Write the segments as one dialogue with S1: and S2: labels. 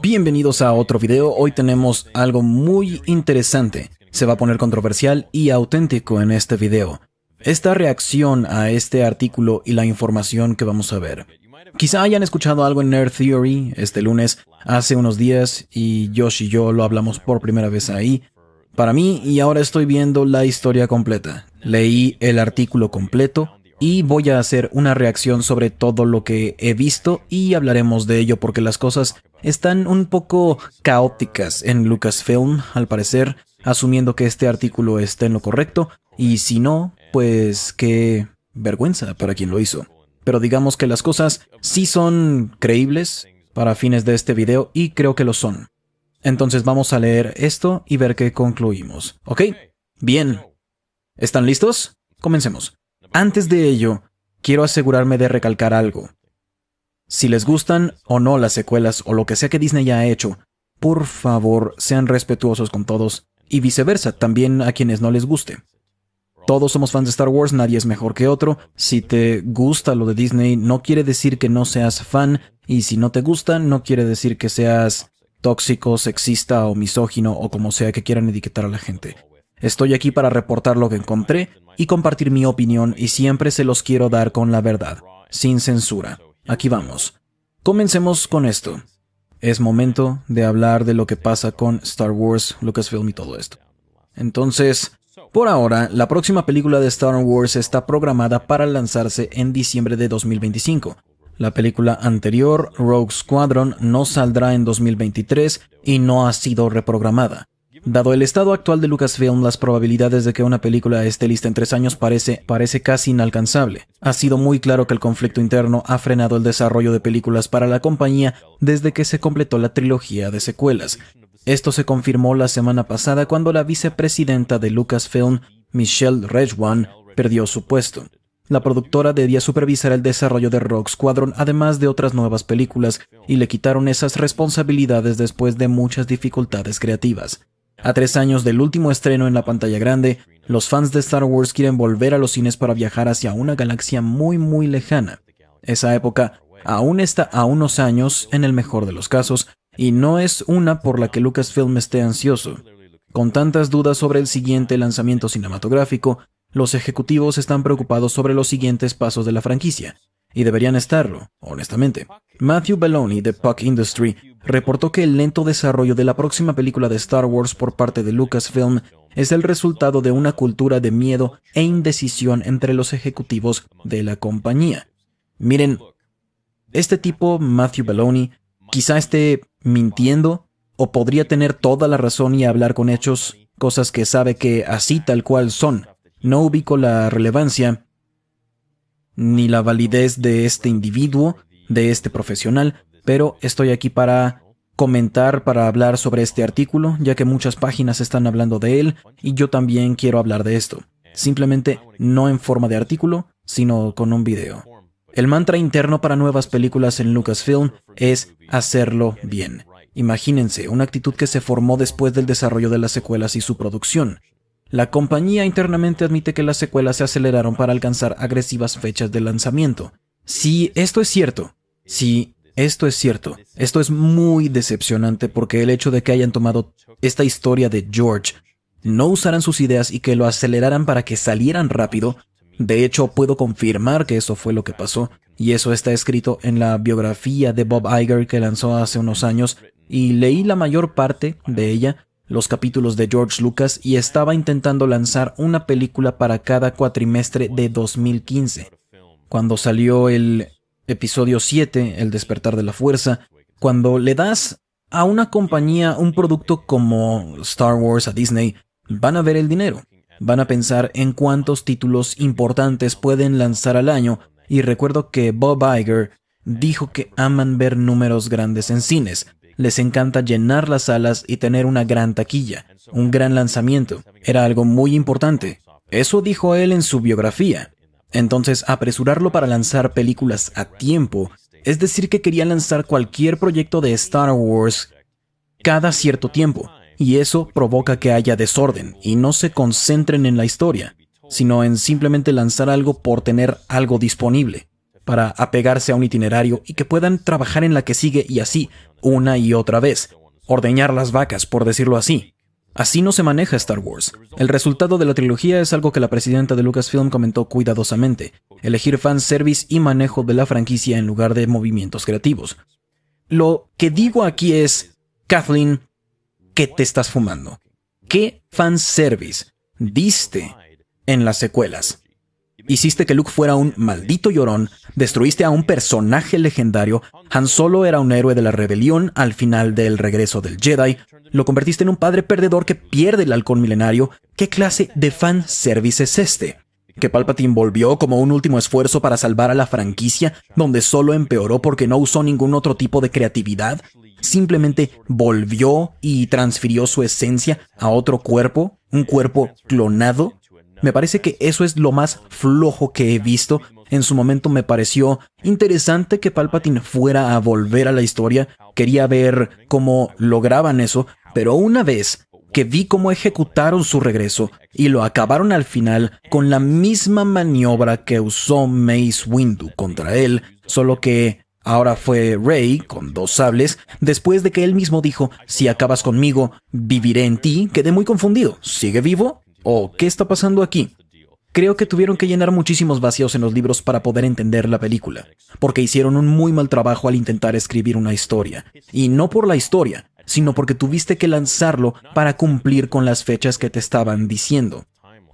S1: Bienvenidos a otro video, hoy tenemos algo muy interesante. Se va a poner controversial y auténtico en este video. Esta reacción a este artículo y la información que vamos a ver. Quizá hayan escuchado algo en Nerd Theory este lunes, hace unos días, y Josh y yo lo hablamos por primera vez ahí. Para mí, y ahora estoy viendo la historia completa. Leí el artículo completo, y voy a hacer una reacción sobre todo lo que he visto y hablaremos de ello porque las cosas están un poco caóticas en Lucasfilm, al parecer, asumiendo que este artículo esté en lo correcto y si no, pues qué vergüenza para quien lo hizo. Pero digamos que las cosas sí son creíbles para fines de este video y creo que lo son. Entonces vamos a leer esto y ver qué concluimos, ¿ok? Bien. ¿Están listos? Comencemos. Antes de ello, quiero asegurarme de recalcar algo. Si les gustan o no las secuelas o lo que sea que Disney ya ha hecho, por favor sean respetuosos con todos y viceversa, también a quienes no les guste. Todos somos fans de Star Wars, nadie es mejor que otro. Si te gusta lo de Disney, no quiere decir que no seas fan, y si no te gusta, no quiere decir que seas tóxico, sexista o misógino o como sea que quieran etiquetar a la gente. Estoy aquí para reportar lo que encontré y compartir mi opinión y siempre se los quiero dar con la verdad, sin censura. Aquí vamos. Comencemos con esto. Es momento de hablar de lo que pasa con Star Wars, Lucasfilm y todo esto. Entonces, por ahora, la próxima película de Star Wars está programada para lanzarse en diciembre de 2025. La película anterior, Rogue Squadron, no saldrá en 2023 y no ha sido reprogramada. Dado el estado actual de Lucasfilm, las probabilidades de que una película esté lista en tres años parece, parece casi inalcanzable. Ha sido muy claro que el conflicto interno ha frenado el desarrollo de películas para la compañía desde que se completó la trilogía de secuelas. Esto se confirmó la semana pasada cuando la vicepresidenta de Lucasfilm, Michelle Rejwan, perdió su puesto. La productora debía supervisar el desarrollo de Rock Squadron además de otras nuevas películas, y le quitaron esas responsabilidades después de muchas dificultades creativas. A tres años del último estreno en la pantalla grande, los fans de Star Wars quieren volver a los cines para viajar hacia una galaxia muy muy lejana. Esa época aún está a unos años, en el mejor de los casos, y no es una por la que Lucasfilm esté ansioso. Con tantas dudas sobre el siguiente lanzamiento cinematográfico, los ejecutivos están preocupados sobre los siguientes pasos de la franquicia, y deberían estarlo, honestamente. Matthew Belloni de Puck Industry reportó que el lento desarrollo de la próxima película de Star Wars por parte de Lucasfilm es el resultado de una cultura de miedo e indecisión entre los ejecutivos de la compañía. Miren, este tipo, Matthew Belloni, quizá esté mintiendo o podría tener toda la razón y hablar con hechos, cosas que sabe que así tal cual son. No ubico la relevancia, ni la validez de este individuo, de este profesional, pero estoy aquí para comentar, para hablar sobre este artículo, ya que muchas páginas están hablando de él y yo también quiero hablar de esto. Simplemente no en forma de artículo, sino con un video. El mantra interno para nuevas películas en Lucasfilm es hacerlo bien. Imagínense, una actitud que se formó después del desarrollo de las secuelas y su producción. La compañía internamente admite que las secuelas se aceleraron para alcanzar agresivas fechas de lanzamiento. Si esto es cierto, si esto es cierto, esto es muy decepcionante porque el hecho de que hayan tomado esta historia de George, no usaran sus ideas y que lo aceleraran para que salieran rápido, de hecho puedo confirmar que eso fue lo que pasó, y eso está escrito en la biografía de Bob Iger que lanzó hace unos años, y leí la mayor parte de ella, los capítulos de George Lucas y estaba intentando lanzar una película para cada cuatrimestre de 2015. Cuando salió el episodio 7, El despertar de la fuerza, cuando le das a una compañía un producto como Star Wars a Disney, van a ver el dinero, van a pensar en cuántos títulos importantes pueden lanzar al año, y recuerdo que Bob Iger dijo que aman ver números grandes en cines, les encanta llenar las salas y tener una gran taquilla, un gran lanzamiento. Era algo muy importante. Eso dijo él en su biografía. Entonces, apresurarlo para lanzar películas a tiempo, es decir, que quería lanzar cualquier proyecto de Star Wars cada cierto tiempo, y eso provoca que haya desorden y no se concentren en la historia, sino en simplemente lanzar algo por tener algo disponible para apegarse a un itinerario y que puedan trabajar en la que sigue y así, una y otra vez. Ordeñar las vacas, por decirlo así. Así no se maneja Star Wars. El resultado de la trilogía es algo que la presidenta de Lucasfilm comentó cuidadosamente, elegir fanservice y manejo de la franquicia en lugar de movimientos creativos. Lo que digo aquí es, Kathleen, ¿qué te estás fumando? ¿Qué fanservice diste en las secuelas? Hiciste que Luke fuera un maldito llorón, destruiste a un personaje legendario, Han Solo era un héroe de la rebelión al final del regreso del Jedi, lo convertiste en un padre perdedor que pierde el halcón milenario. ¿Qué clase de fan service es este? que Palpatine volvió como un último esfuerzo para salvar a la franquicia, donde solo empeoró porque no usó ningún otro tipo de creatividad, simplemente volvió y transfirió su esencia a otro cuerpo, un cuerpo clonado, me parece que eso es lo más flojo que he visto. En su momento me pareció interesante que Palpatine fuera a volver a la historia. Quería ver cómo lograban eso, pero una vez que vi cómo ejecutaron su regreso y lo acabaron al final con la misma maniobra que usó Mace Windu contra él, solo que ahora fue Rey con dos sables, después de que él mismo dijo, si acabas conmigo, viviré en ti, quedé muy confundido, ¿sigue vivo? ¿O qué está pasando aquí? Creo que tuvieron que llenar muchísimos vacíos en los libros para poder entender la película, porque hicieron un muy mal trabajo al intentar escribir una historia. Y no por la historia, sino porque tuviste que lanzarlo para cumplir con las fechas que te estaban diciendo.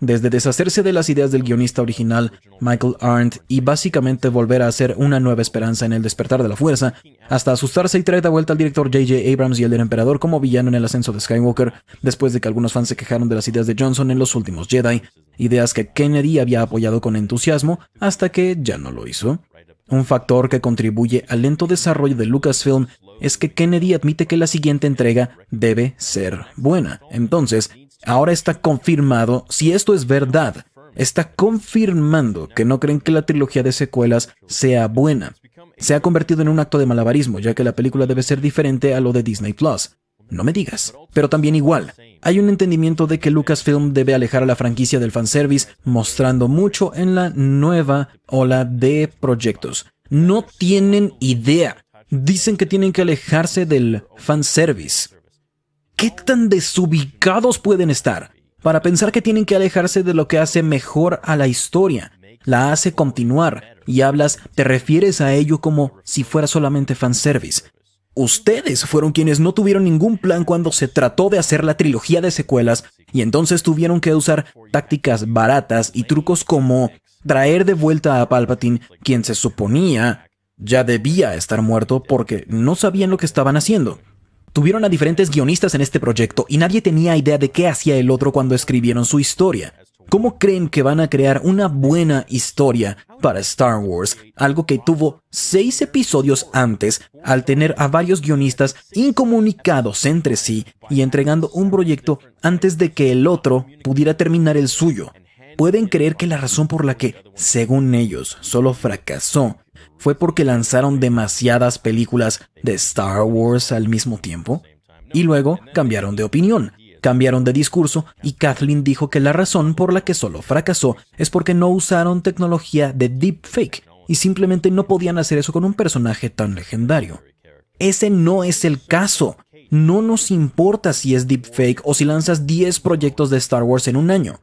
S1: Desde deshacerse de las ideas del guionista original, Michael Arndt, y básicamente volver a hacer una nueva esperanza en el despertar de la fuerza, hasta asustarse y traer de vuelta al director J.J. Abrams y el del emperador como villano en el ascenso de Skywalker, después de que algunos fans se quejaron de las ideas de Johnson en los últimos Jedi, ideas que Kennedy había apoyado con entusiasmo hasta que ya no lo hizo. Un factor que contribuye al lento desarrollo de Lucasfilm es que Kennedy admite que la siguiente entrega debe ser buena. Entonces, Ahora está confirmado, si esto es verdad, está confirmando que no creen que la trilogía de secuelas sea buena. Se ha convertido en un acto de malabarismo, ya que la película debe ser diferente a lo de Disney Plus. No me digas, pero también igual. Hay un entendimiento de que Lucasfilm debe alejar a la franquicia del fanservice, mostrando mucho en la nueva ola de proyectos. No tienen idea. Dicen que tienen que alejarse del fanservice. ¿Qué tan desubicados pueden estar para pensar que tienen que alejarse de lo que hace mejor a la historia, la hace continuar y hablas, te refieres a ello como si fuera solamente fanservice? Ustedes fueron quienes no tuvieron ningún plan cuando se trató de hacer la trilogía de secuelas y entonces tuvieron que usar tácticas baratas y trucos como traer de vuelta a Palpatine, quien se suponía ya debía estar muerto porque no sabían lo que estaban haciendo. Tuvieron a diferentes guionistas en este proyecto y nadie tenía idea de qué hacía el otro cuando escribieron su historia. ¿Cómo creen que van a crear una buena historia para Star Wars? Algo que tuvo seis episodios antes, al tener a varios guionistas incomunicados entre sí y entregando un proyecto antes de que el otro pudiera terminar el suyo. Pueden creer que la razón por la que, según ellos, solo fracasó fue porque lanzaron demasiadas películas de Star Wars al mismo tiempo? Y luego cambiaron de opinión, cambiaron de discurso y Kathleen dijo que la razón por la que solo fracasó es porque no usaron tecnología de deepfake y simplemente no podían hacer eso con un personaje tan legendario. Ese no es el caso. No nos importa si es deepfake o si lanzas 10 proyectos de Star Wars en un año.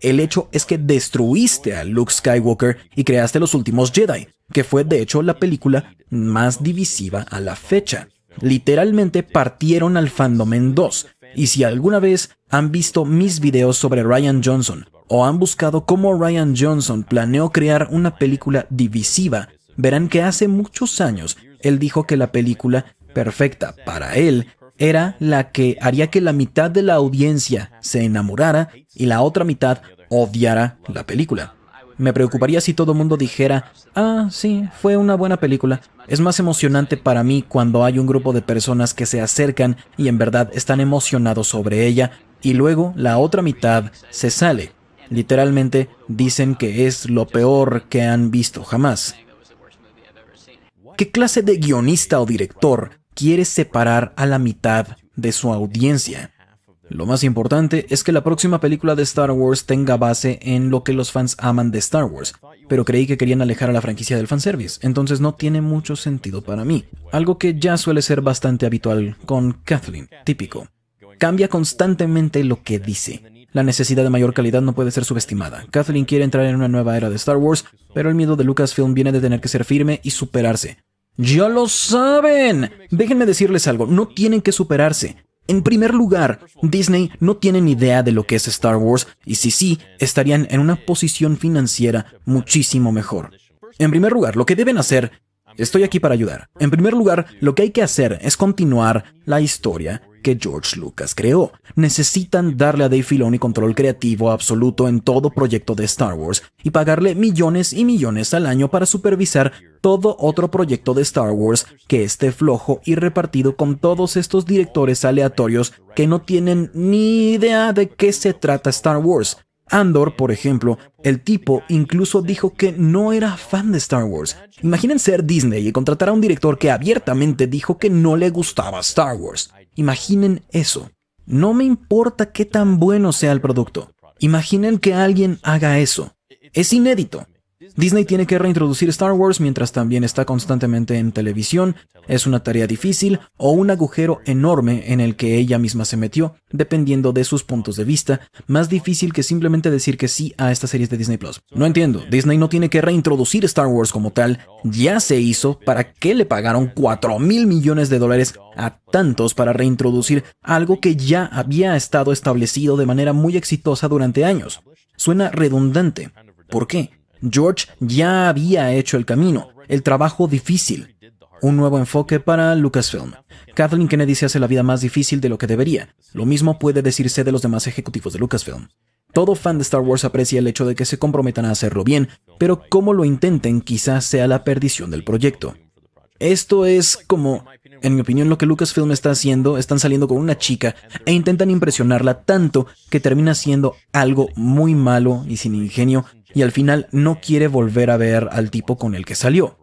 S1: El hecho es que destruiste a Luke Skywalker y creaste Los Últimos Jedi, que fue de hecho la película más divisiva a la fecha. Literalmente partieron al fandom en dos, y si alguna vez han visto mis videos sobre Ryan Johnson o han buscado cómo Ryan Johnson planeó crear una película divisiva, verán que hace muchos años él dijo que la película perfecta para él era la que haría que la mitad de la audiencia se enamorara y la otra mitad odiara la película. Me preocuparía si todo el mundo dijera, ah, sí, fue una buena película. Es más emocionante para mí cuando hay un grupo de personas que se acercan y en verdad están emocionados sobre ella y luego la otra mitad se sale. Literalmente dicen que es lo peor que han visto jamás. ¿Qué clase de guionista o director quiere separar a la mitad de su audiencia. Lo más importante es que la próxima película de Star Wars tenga base en lo que los fans aman de Star Wars, pero creí que querían alejar a la franquicia del fanservice, entonces no tiene mucho sentido para mí, algo que ya suele ser bastante habitual con Kathleen, típico. Cambia constantemente lo que dice. La necesidad de mayor calidad no puede ser subestimada. Kathleen quiere entrar en una nueva era de Star Wars, pero el miedo de Lucasfilm viene de tener que ser firme y superarse, ya lo saben. Déjenme decirles algo, no tienen que superarse. En primer lugar, Disney no tiene ni idea de lo que es Star Wars y si sí, estarían en una posición financiera muchísimo mejor. En primer lugar, lo que deben hacer, estoy aquí para ayudar. En primer lugar, lo que hay que hacer es continuar la historia que George Lucas creó. Necesitan darle a Dave Filoni control creativo absoluto en todo proyecto de Star Wars y pagarle millones y millones al año para supervisar todo otro proyecto de Star Wars que esté flojo y repartido con todos estos directores aleatorios que no tienen ni idea de qué se trata Star Wars Andor, por ejemplo, el tipo incluso dijo que no era fan de Star Wars. Imaginen ser Disney y contratar a un director que abiertamente dijo que no le gustaba Star Wars. Imaginen eso. No me importa qué tan bueno sea el producto. Imaginen que alguien haga eso. Es inédito. Disney tiene que reintroducir Star Wars mientras también está constantemente en televisión, es una tarea difícil o un agujero enorme en el que ella misma se metió, dependiendo de sus puntos de vista, más difícil que simplemente decir que sí a estas series de Disney Plus. No entiendo, Disney no tiene que reintroducir Star Wars como tal, ya se hizo, ¿para qué le pagaron 4 mil millones de dólares a tantos para reintroducir algo que ya había estado establecido de manera muy exitosa durante años? Suena redundante. ¿Por qué? George ya había hecho el camino, el trabajo difícil, un nuevo enfoque para Lucasfilm. Kathleen Kennedy se hace la vida más difícil de lo que debería. Lo mismo puede decirse de los demás ejecutivos de Lucasfilm. Todo fan de Star Wars aprecia el hecho de que se comprometan a hacerlo bien, pero como lo intenten quizás sea la perdición del proyecto. Esto es como en mi opinión, lo que Lucasfilm está haciendo, están saliendo con una chica e intentan impresionarla tanto que termina siendo algo muy malo y sin ingenio y al final no quiere volver a ver al tipo con el que salió.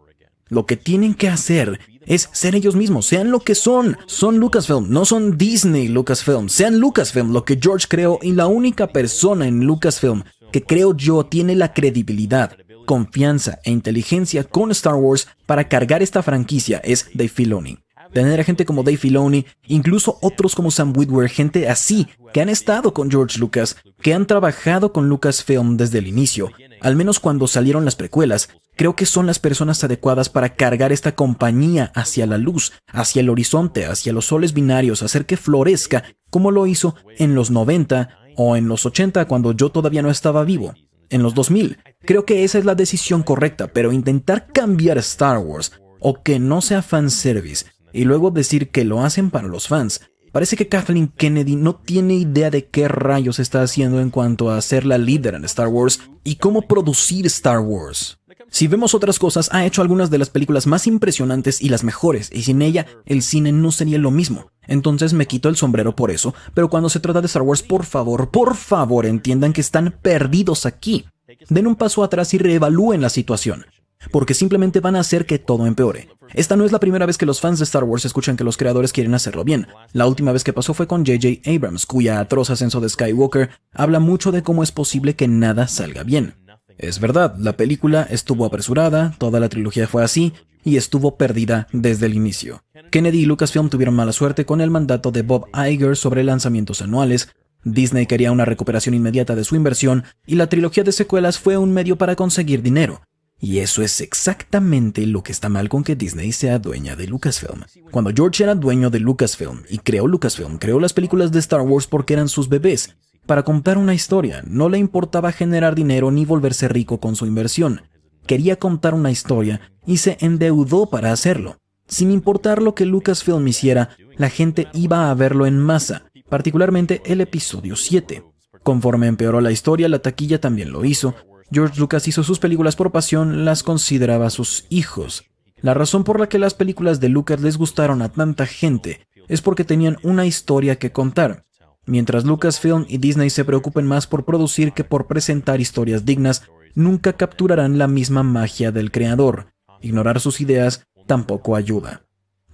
S1: Lo que tienen que hacer es ser ellos mismos, sean lo que son. Son Lucasfilm, no son Disney Lucasfilm, sean Lucasfilm, lo que George creó y la única persona en Lucasfilm que creo yo tiene la credibilidad confianza e inteligencia con Star Wars para cargar esta franquicia es Dave Filoni tener a gente como Dave Filoni, incluso otros como Sam Witwer, gente así, que han estado con George Lucas, que han trabajado con Lucasfilm desde el inicio, al menos cuando salieron las precuelas, creo que son las personas adecuadas para cargar esta compañía hacia la luz, hacia el horizonte, hacia los soles binarios, hacer que florezca, como lo hizo en los 90 o en los 80 cuando yo todavía no estaba vivo. En los 2000, creo que esa es la decisión correcta, pero intentar cambiar Star Wars o que no sea fanservice y luego decir que lo hacen para los fans. Parece que Kathleen Kennedy no tiene idea de qué rayos está haciendo en cuanto a ser la líder en Star Wars y cómo producir Star Wars. Si vemos otras cosas, ha hecho algunas de las películas más impresionantes y las mejores, y sin ella el cine no sería lo mismo. Entonces me quito el sombrero por eso, pero cuando se trata de Star Wars, por favor, por favor, entiendan que están perdidos aquí. Den un paso atrás y reevalúen la situación porque simplemente van a hacer que todo empeore. Esta no es la primera vez que los fans de Star Wars escuchan que los creadores quieren hacerlo bien. La última vez que pasó fue con J.J. Abrams, cuya atroz ascenso de Skywalker habla mucho de cómo es posible que nada salga bien. Es verdad, la película estuvo apresurada, toda la trilogía fue así, y estuvo perdida desde el inicio. Kennedy y Lucasfilm tuvieron mala suerte con el mandato de Bob Iger sobre lanzamientos anuales, Disney quería una recuperación inmediata de su inversión, y la trilogía de secuelas fue un medio para conseguir dinero. Y eso es exactamente lo que está mal con que Disney sea dueña de Lucasfilm. Cuando George era dueño de Lucasfilm y creó Lucasfilm, creó las películas de Star Wars porque eran sus bebés, para contar una historia. No le importaba generar dinero ni volverse rico con su inversión. Quería contar una historia y se endeudó para hacerlo. Sin importar lo que Lucasfilm hiciera, la gente iba a verlo en masa, particularmente el episodio 7. Conforme empeoró la historia, la taquilla también lo hizo, George Lucas hizo sus películas por pasión, las consideraba sus hijos. La razón por la que las películas de Lucas les gustaron a tanta gente es porque tenían una historia que contar. Mientras Lucasfilm y Disney se preocupen más por producir que por presentar historias dignas, nunca capturarán la misma magia del creador. Ignorar sus ideas tampoco ayuda.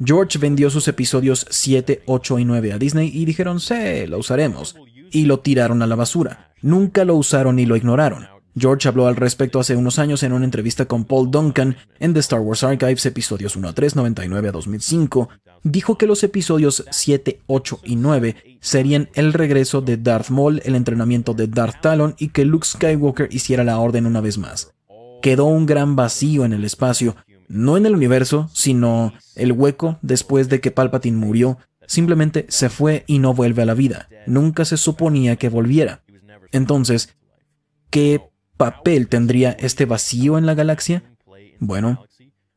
S1: George vendió sus episodios 7, 8 y 9 a Disney y dijeron, sí, lo usaremos. Y lo tiraron a la basura. Nunca lo usaron y lo ignoraron. George habló al respecto hace unos años en una entrevista con Paul Duncan en The Star Wars Archives episodios 1 a 3, 99 a 2005. Dijo que los episodios 7, 8 y 9 serían el regreso de Darth Maul, el entrenamiento de Darth Talon y que Luke Skywalker hiciera la orden una vez más. Quedó un gran vacío en el espacio, no en el universo, sino el hueco después de que Palpatine murió, simplemente se fue y no vuelve a la vida. Nunca se suponía que volviera. Entonces, ¿qué papel tendría este vacío en la galaxia? Bueno,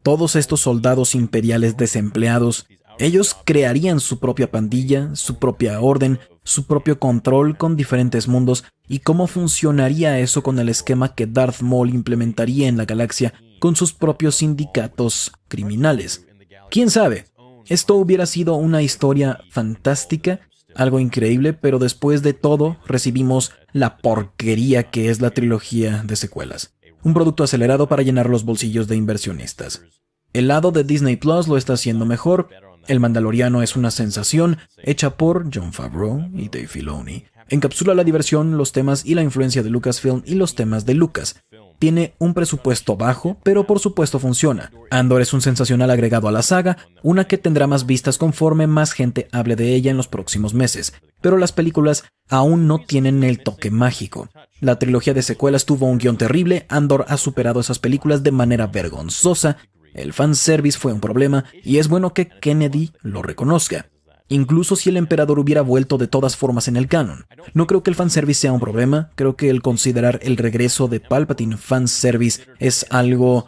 S1: todos estos soldados imperiales desempleados, ellos crearían su propia pandilla, su propia orden, su propio control con diferentes mundos y cómo funcionaría eso con el esquema que Darth Maul implementaría en la galaxia con sus propios sindicatos criminales. ¿Quién sabe? Esto hubiera sido una historia fantástica algo increíble, pero después de todo recibimos la porquería que es la trilogía de secuelas. Un producto acelerado para llenar los bolsillos de inversionistas. El lado de Disney Plus lo está haciendo mejor. El Mandaloriano es una sensación hecha por John Favreau y Dave Filoni. Encapsula la diversión, los temas y la influencia de Lucasfilm y los temas de Lucas. Tiene un presupuesto bajo, pero por supuesto funciona. Andor es un sensacional agregado a la saga, una que tendrá más vistas conforme más gente hable de ella en los próximos meses, pero las películas aún no tienen el toque mágico. La trilogía de secuelas tuvo un guión terrible, Andor ha superado esas películas de manera vergonzosa, el fanservice fue un problema y es bueno que Kennedy lo reconozca incluso si el emperador hubiera vuelto de todas formas en el canon. No creo que el fanservice sea un problema, creo que el considerar el regreso de Palpatine fanservice es algo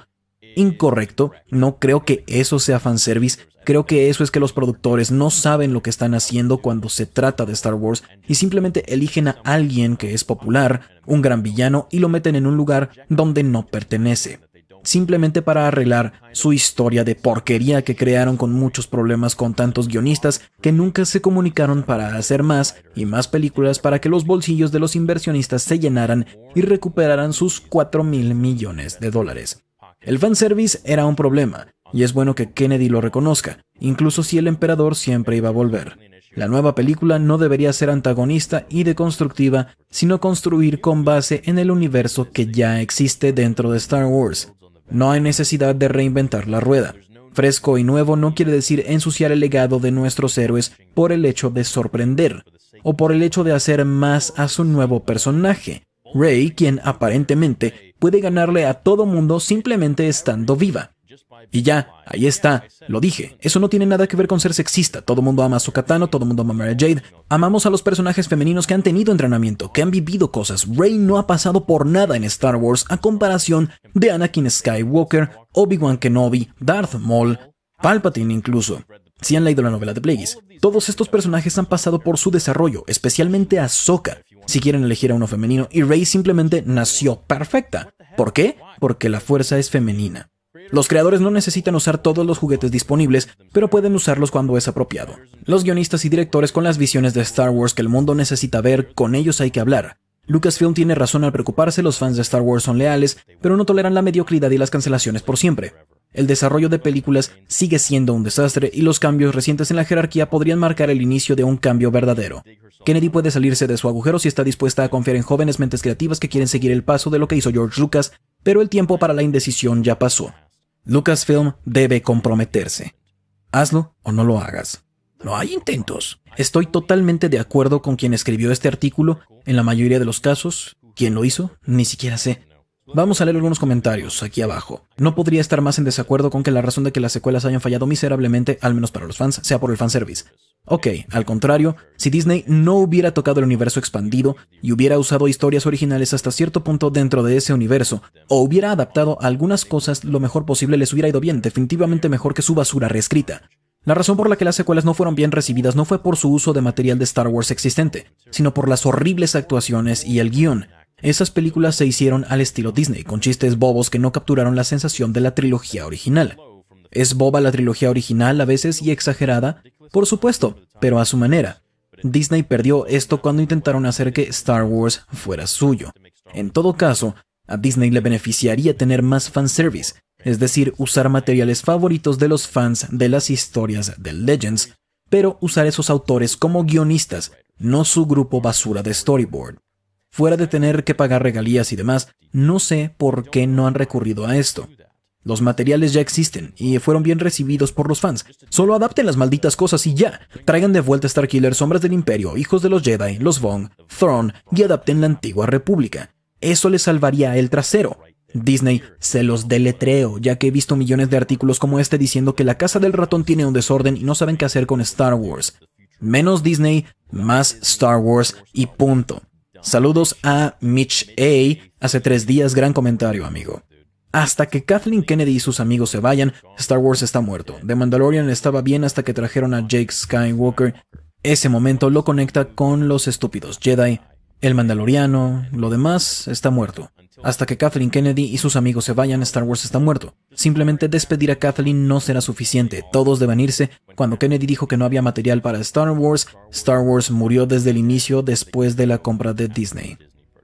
S1: incorrecto, no creo que eso sea fanservice, creo que eso es que los productores no saben lo que están haciendo cuando se trata de Star Wars y simplemente eligen a alguien que es popular, un gran villano, y lo meten en un lugar donde no pertenece simplemente para arreglar su historia de porquería que crearon con muchos problemas con tantos guionistas que nunca se comunicaron para hacer más y más películas para que los bolsillos de los inversionistas se llenaran y recuperaran sus 4 mil millones de dólares. El fanservice era un problema, y es bueno que Kennedy lo reconozca, incluso si el emperador siempre iba a volver. La nueva película no debería ser antagonista y deconstructiva, sino construir con base en el universo que ya existe dentro de Star Wars, no hay necesidad de reinventar la rueda. Fresco y nuevo no quiere decir ensuciar el legado de nuestros héroes por el hecho de sorprender o por el hecho de hacer más a su nuevo personaje. Rey, quien aparentemente puede ganarle a todo mundo simplemente estando viva. Y ya, ahí está, lo dije. Eso no tiene nada que ver con ser sexista. Todo mundo ama a Sokatano, todo mundo ama a Mary Jade. Amamos a los personajes femeninos que han tenido entrenamiento, que han vivido cosas. Rey no ha pasado por nada en Star Wars a comparación de Anakin Skywalker, Obi-Wan Kenobi, Darth Maul, Palpatine incluso. Si han leído la novela de Plagueis, todos estos personajes han pasado por su desarrollo, especialmente a Sokka. Si quieren elegir a uno femenino, y Rey simplemente nació perfecta. ¿Por qué? Porque la fuerza es femenina. Los creadores no necesitan usar todos los juguetes disponibles, pero pueden usarlos cuando es apropiado. Los guionistas y directores con las visiones de Star Wars que el mundo necesita ver, con ellos hay que hablar. Lucasfilm tiene razón al preocuparse, los fans de Star Wars son leales, pero no toleran la mediocridad y las cancelaciones por siempre. El desarrollo de películas sigue siendo un desastre y los cambios recientes en la jerarquía podrían marcar el inicio de un cambio verdadero. Kennedy puede salirse de su agujero si está dispuesta a confiar en jóvenes mentes creativas que quieren seguir el paso de lo que hizo George Lucas, pero el tiempo para la indecisión ya pasó. Lucasfilm debe comprometerse. Hazlo o no lo hagas. No hay intentos. Estoy totalmente de acuerdo con quien escribió este artículo. En la mayoría de los casos, quien lo hizo, ni siquiera sé. Vamos a leer algunos comentarios aquí abajo. No podría estar más en desacuerdo con que la razón de que las secuelas hayan fallado miserablemente, al menos para los fans, sea por el fanservice. Ok, al contrario, si Disney no hubiera tocado el universo expandido y hubiera usado historias originales hasta cierto punto dentro de ese universo, o hubiera adaptado algunas cosas lo mejor posible, les hubiera ido bien, definitivamente mejor que su basura reescrita. La razón por la que las secuelas no fueron bien recibidas no fue por su uso de material de Star Wars existente, sino por las horribles actuaciones y el guión, esas películas se hicieron al estilo Disney, con chistes bobos que no capturaron la sensación de la trilogía original. Es boba la trilogía original a veces y exagerada, por supuesto, pero a su manera. Disney perdió esto cuando intentaron hacer que Star Wars fuera suyo. En todo caso, a Disney le beneficiaría tener más fanservice, es decir, usar materiales favoritos de los fans de las historias de Legends, pero usar esos autores como guionistas, no su grupo basura de storyboard. Fuera de tener que pagar regalías y demás, no sé por qué no han recurrido a esto. Los materiales ya existen y fueron bien recibidos por los fans. Solo adapten las malditas cosas y ya. Traigan de vuelta Starkiller, Sombras del Imperio, Hijos de los Jedi, los Vong, Thrawn y adapten la antigua República. Eso les salvaría el trasero. Disney, se los deletreo, ya que he visto millones de artículos como este diciendo que la casa del ratón tiene un desorden y no saben qué hacer con Star Wars. Menos Disney, más Star Wars y punto. Saludos a Mitch A. Hace tres días, gran comentario, amigo. Hasta que Kathleen Kennedy y sus amigos se vayan, Star Wars está muerto. The Mandalorian estaba bien hasta que trajeron a Jake Skywalker. Ese momento lo conecta con los estúpidos Jedi, el Mandaloriano, lo demás está muerto. Hasta que Kathleen Kennedy y sus amigos se vayan, Star Wars está muerto. Simplemente despedir a Kathleen no será suficiente, todos deben irse. Cuando Kennedy dijo que no había material para Star Wars, Star Wars murió desde el inicio después de la compra de Disney.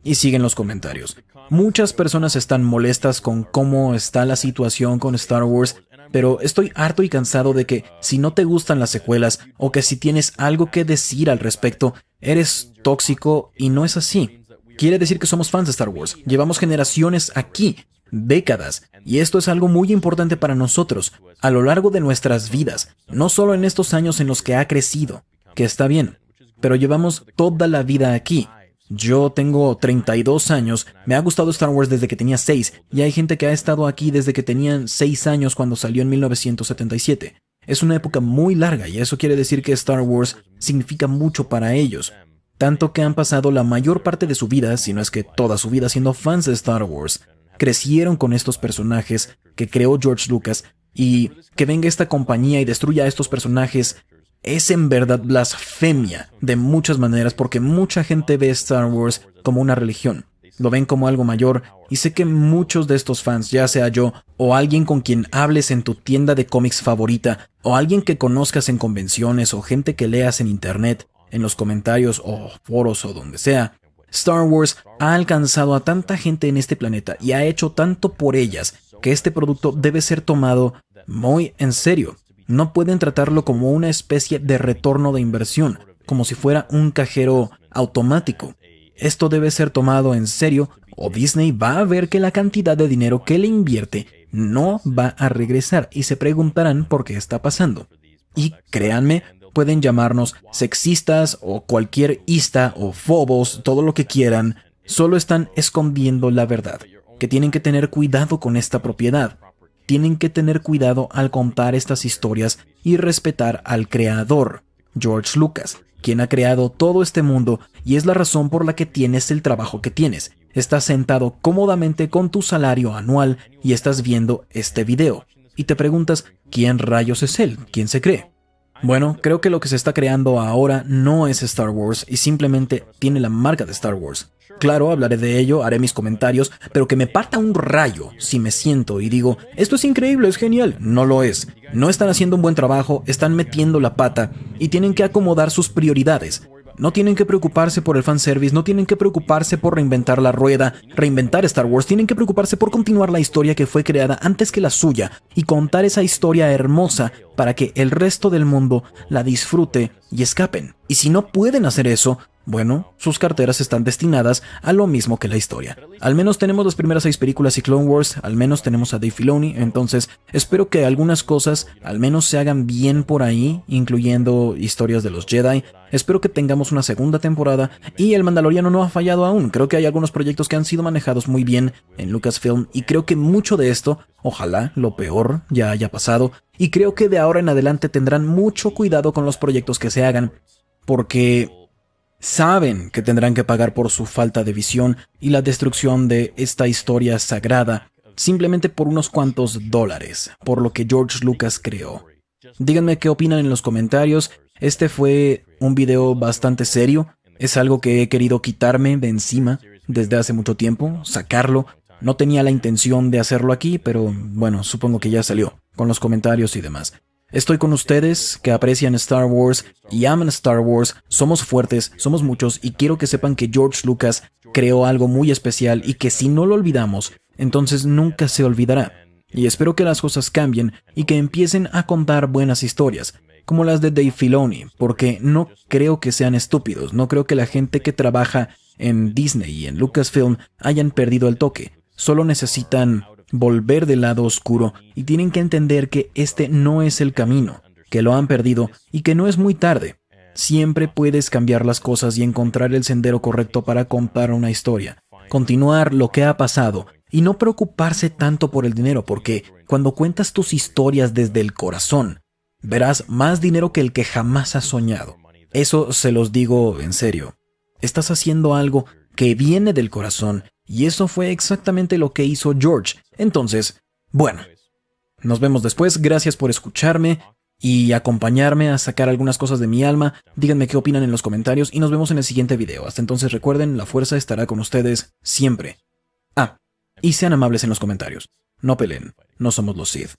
S1: Y siguen los comentarios. Muchas personas están molestas con cómo está la situación con Star Wars, pero estoy harto y cansado de que si no te gustan las secuelas o que si tienes algo que decir al respecto, eres tóxico y no es así. Quiere decir que somos fans de Star Wars. Llevamos generaciones aquí, décadas, y esto es algo muy importante para nosotros a lo largo de nuestras vidas, no solo en estos años en los que ha crecido, que está bien, pero llevamos toda la vida aquí. Yo tengo 32 años, me ha gustado Star Wars desde que tenía 6, y hay gente que ha estado aquí desde que tenían 6 años cuando salió en 1977. Es una época muy larga y eso quiere decir que Star Wars significa mucho para ellos tanto que han pasado la mayor parte de su vida, si no es que toda su vida, siendo fans de Star Wars. Crecieron con estos personajes que creó George Lucas y que venga esta compañía y destruya a estos personajes es en verdad blasfemia de muchas maneras porque mucha gente ve Star Wars como una religión, lo ven como algo mayor y sé que muchos de estos fans, ya sea yo o alguien con quien hables en tu tienda de cómics favorita o alguien que conozcas en convenciones o gente que leas en internet, en los comentarios o foros o donde sea, Star Wars ha alcanzado a tanta gente en este planeta y ha hecho tanto por ellas que este producto debe ser tomado muy en serio. No pueden tratarlo como una especie de retorno de inversión, como si fuera un cajero automático. Esto debe ser tomado en serio o Disney va a ver que la cantidad de dinero que le invierte no va a regresar y se preguntarán por qué está pasando. Y créanme, pueden llamarnos sexistas o cualquier ista o fobos, todo lo que quieran, solo están escondiendo la verdad, que tienen que tener cuidado con esta propiedad. Tienen que tener cuidado al contar estas historias y respetar al creador, George Lucas, quien ha creado todo este mundo y es la razón por la que tienes el trabajo que tienes. Estás sentado cómodamente con tu salario anual y estás viendo este video. Y te preguntas, ¿quién rayos es él? ¿Quién se cree? Bueno, creo que lo que se está creando ahora no es Star Wars y simplemente tiene la marca de Star Wars. Claro, hablaré de ello, haré mis comentarios, pero que me parta un rayo si me siento y digo, esto es increíble, es genial. No lo es. No están haciendo un buen trabajo, están metiendo la pata y tienen que acomodar sus prioridades. No tienen que preocuparse por el fanservice, no tienen que preocuparse por reinventar la rueda, reinventar Star Wars, tienen que preocuparse por continuar la historia que fue creada antes que la suya y contar esa historia hermosa para que el resto del mundo la disfrute y escapen. Y si no pueden hacer eso, bueno, sus carteras están destinadas a lo mismo que la historia. Al menos tenemos las primeras seis películas y Clone Wars, al menos tenemos a Dave Filoni, entonces espero que algunas cosas al menos se hagan bien por ahí, incluyendo historias de los Jedi. Espero que tengamos una segunda temporada y El Mandaloriano no ha fallado aún. Creo que hay algunos proyectos que han sido manejados muy bien en Lucasfilm y creo que mucho de esto, ojalá lo peor ya haya pasado y creo que de ahora en adelante tendrán mucho cuidado con los proyectos que se hagan porque saben que tendrán que pagar por su falta de visión y la destrucción de esta historia sagrada simplemente por unos cuantos dólares, por lo que George Lucas creó. Díganme qué opinan en los comentarios. Este fue un video bastante serio. Es algo que he querido quitarme de encima desde hace mucho tiempo, sacarlo. No tenía la intención de hacerlo aquí, pero bueno, supongo que ya salió, con los comentarios y demás. Estoy con ustedes que aprecian Star Wars y aman Star Wars, somos fuertes, somos muchos y quiero que sepan que George Lucas creó algo muy especial y que si no lo olvidamos, entonces nunca se olvidará. Y espero que las cosas cambien y que empiecen a contar buenas historias, como las de Dave Filoni, porque no creo que sean estúpidos, no creo que la gente que trabaja en Disney y en Lucasfilm hayan perdido el toque, solo necesitan volver del lado oscuro y tienen que entender que este no es el camino, que lo han perdido y que no es muy tarde. Siempre puedes cambiar las cosas y encontrar el sendero correcto para contar una historia, continuar lo que ha pasado y no preocuparse tanto por el dinero porque cuando cuentas tus historias desde el corazón, verás más dinero que el que jamás has soñado. Eso se los digo en serio. Estás haciendo algo que viene del corazón y eso fue exactamente lo que hizo George. Entonces, bueno, nos vemos después, gracias por escucharme y acompañarme a sacar algunas cosas de mi alma. Díganme qué opinan en los comentarios y nos vemos en el siguiente video. Hasta entonces recuerden, la fuerza estará con ustedes siempre. Ah, y sean amables en los comentarios. No peleen, no somos los Sith.